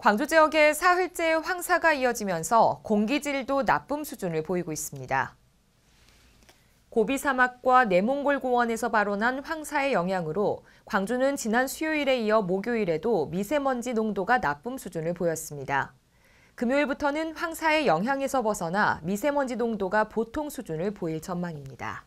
광주 지역에 사흘째 황사가 이어지면서 공기질도 나쁨 수준을 보이고 있습니다. 고비 사막과 내몽골 고원에서 발원한 황사의 영향으로 광주는 지난 수요일에 이어 목요일에도 미세먼지 농도가 나쁨 수준을 보였습니다. 금요일부터는 황사의 영향에서 벗어나 미세먼지 농도가 보통 수준을 보일 전망입니다.